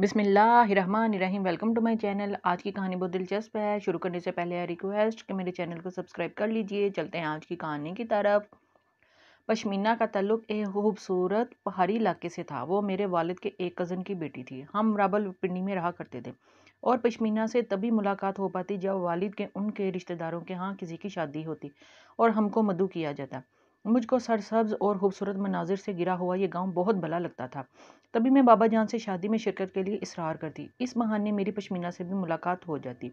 बिसमीम welcome to my channel आज की कहानी बहुत दिलचस्प है शुरू करने से पहले रिक्वेस्ट कि मेरे चैनल को सब्सक्राइब कर लीजिए चलते हैं आज की कहानी की तरफ पश्मीना का तल्लुक एक खूबसूरत पहाड़ी इलाके से था वो मेरे वालिद के एक कज़न की बेटी थी हम राबल पिंडी में रहा करते थे और पश्मीना से तभी मुलाकात हो पाती जब वालिद के उनके रिश्तेदारों के यहाँ किसी की शादी होती और हमको मधु किया जाता मुझको सरसब्ज और खूबसूरत मनाजिर से गिरा हुआ ये गांव बहुत भला लगता था तभी मैं बाबा जान से शादी में शिरकत के लिए इसरार करती इस बहाने मेरी पश्मीना से भी मुलाकात हो जाती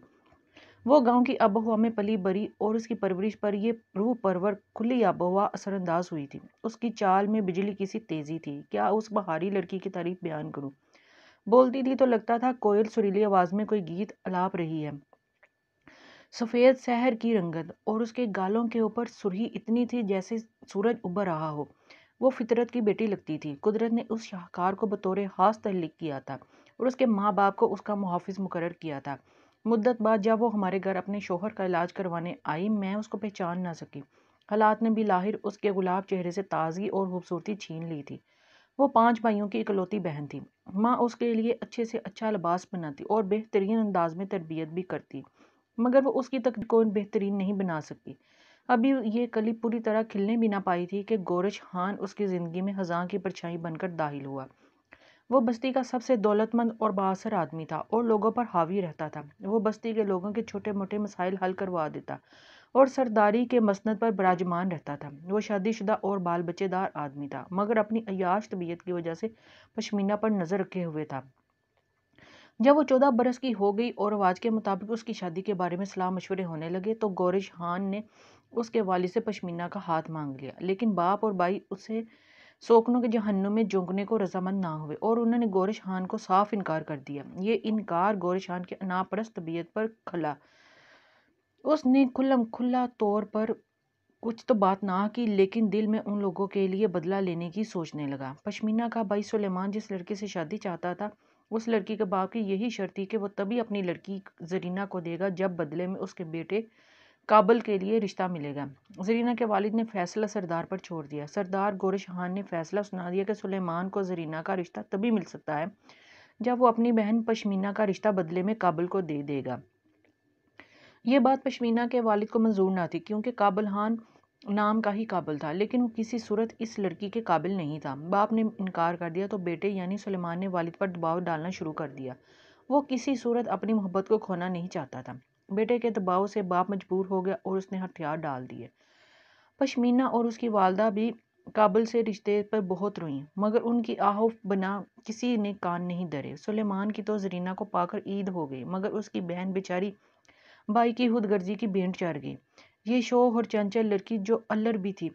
वो गांव की आबो हवा में पली बरी और उसकी परवरिश पर यह रूह परवर खुली आबोहवा असरअंदाज हुई थी उसकी चाल में बिजली की सी तेज़ी थी क्या उस बहारी लड़की की तारीफ बयान करूँ बोलती थी तो लगता था कोयल सुरीली आवाज़ में कोई गीत अलाप रही है सफ़ेद शहर की रंगत और उसके गालों के ऊपर सुरही इतनी थी जैसे सूरज उबर रहा हो वो फितरत की बेटी लगती थी कुदरत ने उस शाहकार को बतौर हास तहलीक किया था और उसके माँ बाप को उसका मुहाफ़ मुकर किया था मुद्दत बाद जब वो हमारे घर अपने शोहर का इलाज करवाने आई मैं उसको पहचान ना सकी हालात ने भी लाहिर उसके गुलाब चेहरे से ताज़गी और खूबसूरती छीन ली थी वो पांच भाइयों की इकलौती बहन थी माँ उसके लिए अच्छे से अच्छा लिबास बनाती और बेहतरीन अंदाज में तरबियत भी करती मगर वो उसकी तक को बेहतरीन नहीं बना सकती अभी ये कली पूरी तरह खिलने भी ना पाई थी कि गोरज खान उसकी ज़िंदगी में हज़ां की परछाई बनकर दाखिल हुआ वो बस्ती का सबसे दौलतमंद और बासर आदमी था और लोगों पर हावी रहता था वो बस्ती के लोगों के छोटे मोटे मसाइल हल करवा देता और सरदारी के मसनत पर बराजमान रहता था वो शादीशुदा और बाल बच्चेदार आदमी था मगर अपनी अयाश तबीयत की वजह से पशमीना पर नज़र रखे हुए था जब वो चौदह बरस की हो गई और आवाज़ के मुताबिक उसकी शादी के बारे में सलाह मशवरे होने लगे तो गौरिश खान ने उसके वाले से पश्मीना का हाथ मांग लिया लेकिन बाप और भाई उसे सोकनों के जहन्नुम में झोंकने को रजामंद ना हुए और उन्होंने गोरिश खान को साफ इनकार कर दिया ये इनकार गोरिश खान की अनापरस तबीयत पर खला उसने खुलम खुला तौर पर कुछ तो बात ना की लेकिन दिल में उन लोगों के लिए बदला लेने की सोचने लगा पश्मीना का भाई सुलेमान जिस लड़के से शादी चाहता था उस लड़की के बाप की यही शर्त थी कि वह तभी अपनी लड़की जरीना को देगा जब बदले में उसके बेटे काबल के लिए रिश्ता मिलेगा जरीना के वालिद ने फैसला सरदार पर छोड़ दिया सरदार गोर जहान ने फैसला सुना दिया कि सुलेमान को जरीना का रिश्ता तभी मिल सकता है जब वो अपनी बहन पश्मीना का रिश्ता बदले में काबल को दे देगा ये बात पश्मीना के वालिद को मंजूर ना थी क्योंकि काबल खान नाम का ही काबिल था लेकिन वो किसी सूरत इस लड़की के काबिल नहीं था बाप ने इनकार कर दिया तो बेटे यानी सुलेमान ने वालिद पर दबाव डालना शुरू कर दिया वो किसी सूरत अपनी मोहब्बत को खोना नहीं चाहता था बेटे के दबाव से बाप मजबूर हो गया और उसने हथियार डाल दिए पशमीना और उसकी वालदा भी काबुल से रिश्ते पर बहुत रोईं मगर उनकी आह बना किसी ने कान नहीं धरे सुलेमान की तो जरीना को पाकर ईद हो गई मगर उसकी बहन बेचारी बाई की हुदगर्जी की भेंट चढ़ गई ये शोह और चंचल लड़की जो अल्लर भी थी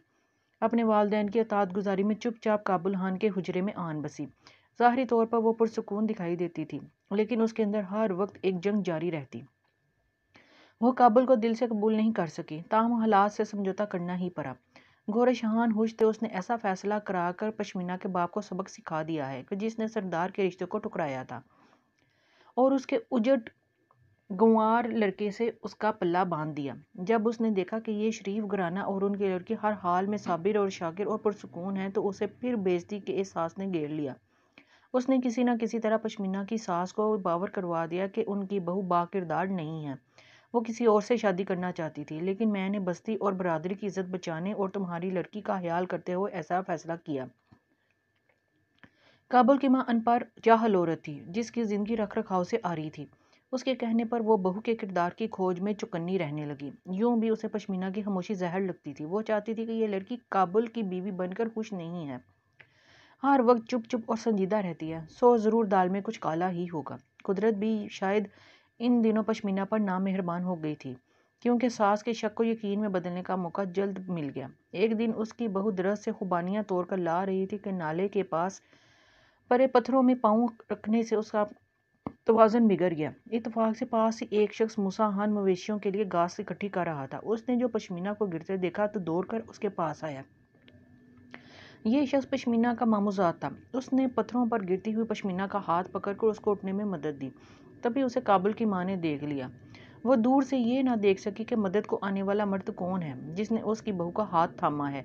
अपने वालदेन की अतात गुजारी में चुपचाप काबुल हान के हजरे में आन बसी ज़ाहरी तौर पर वो पुरसकून दिखाई देती थी लेकिन उसके अंदर हर वक्त एक जंग जारी रहती वो काबुल को दिल से कबूल नहीं कर सकी ताम हालात से समझौता करना ही पड़ा गोरे शहान हुश थे उसने ऐसा फैसला करा कर पशमीना के बाप को सबक सिखा दिया है कि जिसने सरदार के रिश्ते को टुकराया था और उसके उजट गंवार लड़के से उसका पल्ला बांध दिया जब उसने देखा कि ये शरीफ घराना और उनकी लड़की हर हाल में साबिर और शाकिर और पुरसकून है तो उसे फिर बेजती के एहसास ने घेर लिया उसने किसी न किसी तरह पश्मीना की सास को बावर करवा दिया कि उनकी बहू बाकिरदार नहीं है वो किसी और से शादी करना चाहती थी लेकिन मैंने बस्ती और बरदरी की इज्जत बचाने और तुम्हारी लड़की का ख्याल करते हुए ऐसा फैसला किया काबुल की माँ अनपढ़ जाहल औरत थी जिसकी ज़िंदगी रख रखाव से आ रही थी उसके कहने पर वो बहू के किरदार की खोज में चुकन्नी रहने लगी यूं भी उसे पश्मीना की खामोशी जहर लगती थी वो चाहती थी कि ये लड़की काबुल की बीवी बनकर खुश नहीं है हर वक्त चुप चुप और संजीदा रहती है सो ज़रूर दाल में कुछ काला ही होगा कुदरत भी शायद इन दिनों पश्मीना पर नामेहरबान हो गई थी क्योंकि सास के शक को यकीन में बदलने का मौका जल्द मिल गया एक दिन उसकी बहू दरस से खुबानियाँ तोड़कर ला रही थी कि नाले के पास परे पत्थरों में पाँव रखने से उसका तो वज़न बिगड़ गया इतफाक़ से पास से एक शख्स मुसाहान मवेशियों के लिए घास इकट्ठी कर रहा था उसने जो पश्मीना को गिरते देखा तो दौड़कर उसके पास आया यह शख्स पश्मीना का मामूजात था उसने पत्थरों पर गिरती हुई पश्मीना का हाथ पकड़कर उसको उठने में मदद दी तभी उसे काबुल की माँ ने देख लिया वो दूर से ये ना देख सकी कि मदद को आने वाला मर्द कौन है जिसने उसकी बहू का हाथ थामा है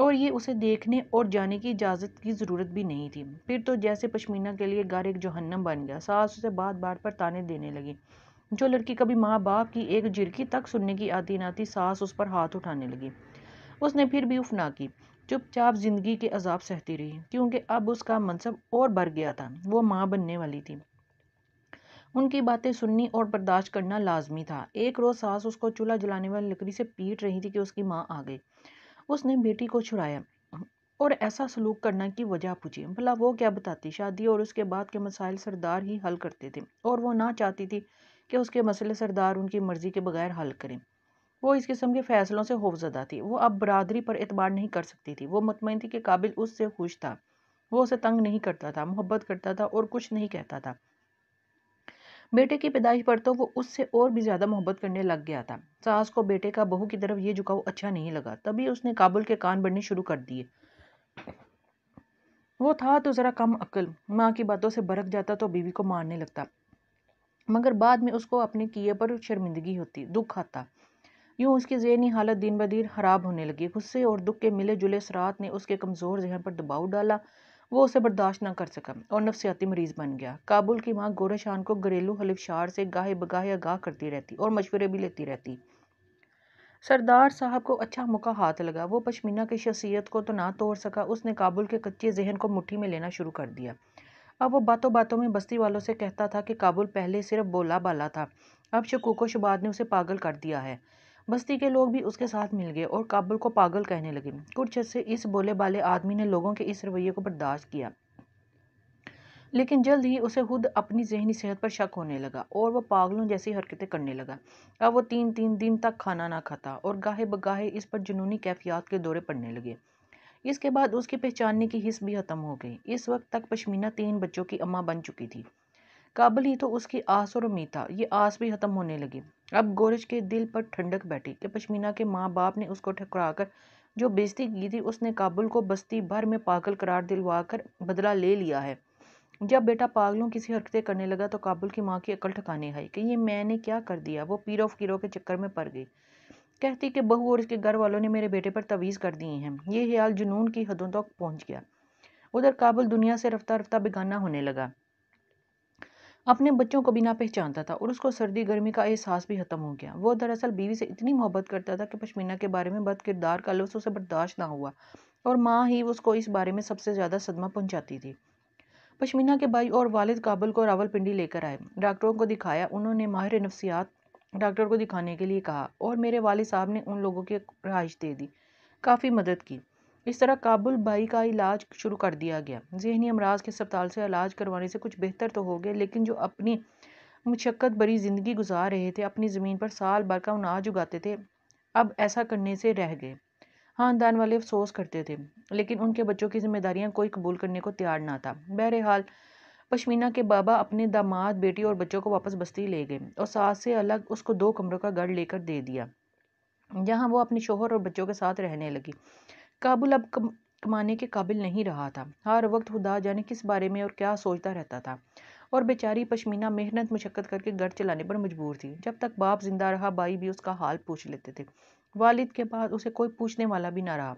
और ये उसे देखने और जाने की इजाज़त की ज़रूरत भी नहीं थी फिर तो जैसे पश्मीना के लिए घर एक जहन्नम बन गया सास उसे बात बात पर ताने देने लगी जो लड़की कभी माँ बाप की एक झिरकी तक सुनने की आती नाती सास उस पर हाथ उठाने लगी उसने फिर भी उफ ना की चुपचाप ज़िंदगी के अजाब सहती रही क्योंकि अब उसका मनसब और बढ़ गया था वो माँ बनने वाली थी उनकी बातें सुननी और बर्दाश्त करना लाजमी था एक रोज़ सास उसको चूल्हा जलाने वाली लकड़ी से पीट रही थी कि उसकी माँ आ गई उसने बेटी को छुड़ाया और ऐसा सलूक करना की वजह पूछी भला वो क्या बताती शादी और उसके बाद के मसाइल सरदार ही हल करते थे और वो ना चाहती थी कि उसके मसले सरदार उनकी मर्ज़ी के बगैर हल करें वो इस किस्म के फ़ैसलों से होफजदा थी वो अब बरदरी पर एतबार नहीं कर सकती थी वो मतमिन थी कि काबिल उससे खुश था वो उसे तंग नहीं करता था मोहब्बत करता था और कुछ नहीं कहता था बेटे की पैदाइश पर तो वो उससे और भी ज़्यादा मोहब्बत करने लग गया था सास को बेटे का बहू की तरफ ये झुकाव अच्छा नहीं लगा तभी उसने काबुल के कान बढ़ने शुरू कर दिए वो था तो ज़रा कम अक्ल माँ की बातों से बरक जाता तो बीवी को मारने लगता मगर बाद में उसको अपने किए पर शर्मिंदगी होती दुख आता यूँ उसकी जहनी हालत दिन ब दिन खराब होने लगी गुस्से और दुख के मिले जुले सरात ने उसके कमज़ोर जहन पर दबाव डाला वो उसे बर्दाश्त ना कर सका और नफसियाती मरीज़ बन गया काबुल की माँ गोरे शान को घरेलू हलिफशार से गाहे बगाहे आगाह करती रहती और मशवरे भी लेती रहती सरदार साहब को अच्छा मौका हाथ लगा वो पशमीना की शख्सियत को तो ना तोड़ सका उसने काबुल के कच्चे जहन को मुठ्ठी में लेना शुरू कर दिया अब वो बातों बातों में बस्ती वालों से कहता था कि काबुल पहले सिर्फ बोला बाला था अब शकूक शुबाद ने उसे पागल कर दिया है बस्ती के लोग भी उसके साथ मिल गए और काबुल को पागल कहने लगे कुछ अरसे इस बोले बाले आदमी ने लोगों के इस रवैये को बर्दाश्त किया लेकिन जल्द ही उसे खुद अपनी जहनी सेहत पर शक होने लगा और वह पागलों जैसी हरकतें करने लगा अब वो तीन तीन दिन तक खाना ना खाता और गाहे बगाहे इस पर जुनूनी कैफियात के दौरे पड़ने लगे इसके बाद उसकी पहचानने की हिस्स भी ख़त्म हो गई इस वक्त तक पश्मीना तीन बच्चों की अम्मा बन चुकी थी काबल ही तो उसकी आस और उम्मीद था ये आस भी ख़त्म होने लगी अब गोरज के दिल पर ठंडक बैठी कि पश्मीना के माँ बाप ने उसको ठकराकर जो बेजती की थी उसने काबुल को बस्ती भर में पागल करार दिलवा कर बदला ले लिया है जब बेटा पागलों किसी हरकतें करने लगा तो काबुल की माँ की अकल ठकाने आई कि ये मैंने क्या कर दिया वो पीरों फकीरों के चक्कर में पड़ गई कहती कि बहू और उसके घर वालों ने मेरे बेटे पर तवीज़ कर दिए हैं ये ख्याल जुनून की हदों तक पहुँच गया उधर काबुल दुनिया से रफ्ता रफ्ता बिगाना होने लगा अपने बच्चों को भी ना पहचानता था और उसको सर्दी गर्मी का एहसास भी ख़त्म हो गया वो दरअसल बीवी से इतनी मोहब्बत करता था कि पश्मीना के बारे में बद किरदार का लफ्स उसे बर्दाश्त ना हुआ और माँ ही उसको इस बारे में सबसे ज़्यादा सदमा पहुँचाती थी पश्मीना के भाई और वालिद काबुल को रावलपिंडी लेकर आए डॉक्टरों को दिखाया उन्होंने माहिर नफसियात डॉक्टर को दिखाने के लिए कहा और मेरे वालिद साहब ने उन लोगों की रहाइश दे दी काफ़ी मदद की इस तरह काबुल बाई का इलाज शुरू कर दिया गया जहनी अमराज के अस्पताल से इलाज करवाने से कुछ बेहतर तो हो गए लेकिन जो अपनी मुशक्क़त भरी ज़िंदगी गुजार रहे थे अपनी ज़मीन पर साल भर का अनाज उगाते थे अब ऐसा करने से रह गए ख़ानदान हाँ, वाले अफसोस करते थे लेकिन उनके बच्चों की जिम्मेदारियां कोई कबूल करने को तैयार ना था बहरहाल पशमीना के बाबा अपने दामाद बेटी और बच्चों को वापस बस्ती ले गए और सास से अलग उसको दो कमरों का घर लेकर दे दिया जहाँ वो अपने शोहर और बच्चों के साथ रहने लगी काबुल अब कम कमाने के काबिल नहीं रहा था हर वक्त खुदा जाने किस बारे में और क्या सोचता रहता था और बेचारी पशमीना मेहनत मशक्क़त करके घर चलाने पर मजबूर थी जब तक बाप जिंदा रहा बाई भी उसका हाल पूछ लेते थे वालिद के बाद उसे कोई पूछने वाला भी ना रहा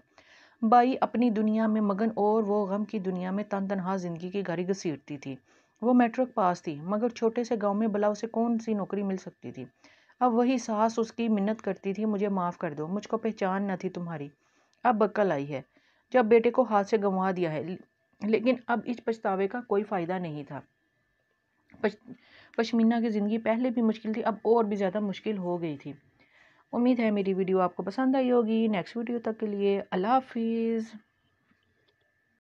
बाई अपनी दुनिया में मगन और वो गम की दुनिया में तन तनहा ज़िंदगी की गाड़ी घसीटती थी वो मेट्रिक पास थी मगर छोटे से गांव में भला उसे कौन सी नौकरी मिल सकती थी अब वही सास उसकी मिन्नत करती थी मुझे माफ़ कर दो मुझको पहचान न थी तुम्हारी अब अक्ल आई है जब बेटे को हाथ से गंवा दिया है लेकिन अब इस पछतावे का कोई फ़ायदा नहीं था पश, की ज़िंदगी पहले भी मुश्किल थी अब और भी ज़्यादा मुश्किल हो गई थी उम्मीद है मेरी वीडियो आपको पसंद आई होगी नेक्स्ट वीडियो तक के लिए अल्लाह हाफिज़